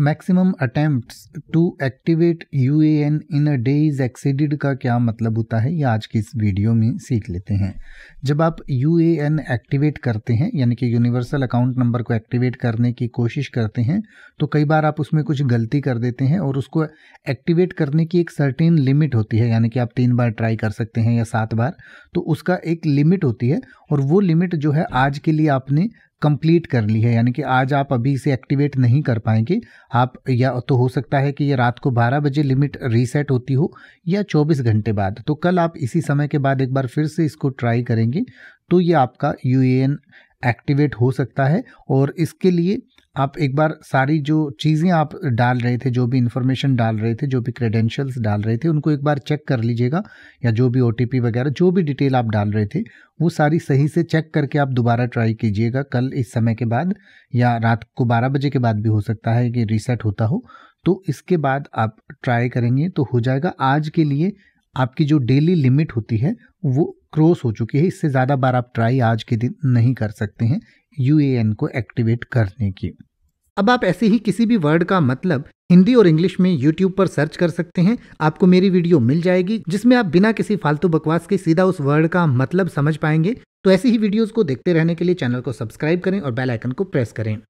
maximum attempts to activate you in a day is exceeded का क्या मतलब होता है ये आज की इस वीडियो में सीख लेते हैं जब आप यू एक्टिवेट करते हैं यानी कि यूनिवर्सल अकाउंट नंबर को एक्टिवेट करने की कोशिश करते हैं तो कई बार आप उसमें कुछ गलती कर देते हैं और उसको एक्टिवेट करने की एक सर्टेन लिमिट होती है यानी कि आप तीन बार ट्राई कर सकते हैं या सात बार तो उसका एक लिमिट होती है और वो लिमिट जो है आज के लिए आपने कंप्लीट कर ली है यानी कि आज आप अभी इसे एक्टिवेट नहीं कर पाएंगे आप या तो हो सकता है कि ये रात को 12 बजे लिमिट रीसेट होती हो या 24 घंटे बाद तो कल आप इसी समय के बाद एक बार फिर से इसको ट्राई करेंगे तो ये आपका यू एक्टिवेट हो सकता है और इसके लिए आप एक बार सारी जो चीज़ें आप डाल रहे थे जो भी इन्फॉर्मेशन डाल रहे थे जो भी क्रेडेंशियल्स डाल रहे थे उनको एक बार चेक कर लीजिएगा या जो भी ओ वगैरह जो भी डिटेल आप डाल रहे थे वो सारी सही से चेक करके आप दोबारा ट्राई कीजिएगा कल इस समय के बाद या रात को बारह बजे के बाद भी हो सकता है कि रीसेट होता हो तो इसके बाद आप ट्राई करेंगे तो हो जाएगा आज के लिए आपकी जो डेली लिमिट होती है वो क्रॉस हो चुकी है इससे ज़्यादा बार आप ट्राई आज के दिन नहीं कर सकते हैं यू को एक्टिवेट करने की अब आप ऐसे ही किसी भी वर्ड का मतलब हिंदी और इंग्लिश में यूट्यूब पर सर्च कर सकते हैं आपको मेरी वीडियो मिल जाएगी जिसमें आप बिना किसी फालतू बकवास के सीधा उस वर्ड का मतलब समझ पाएंगे तो ऐसी ही वीडियोस को देखते रहने के लिए चैनल को सब्सक्राइब करें और बेल आइकन को प्रेस करें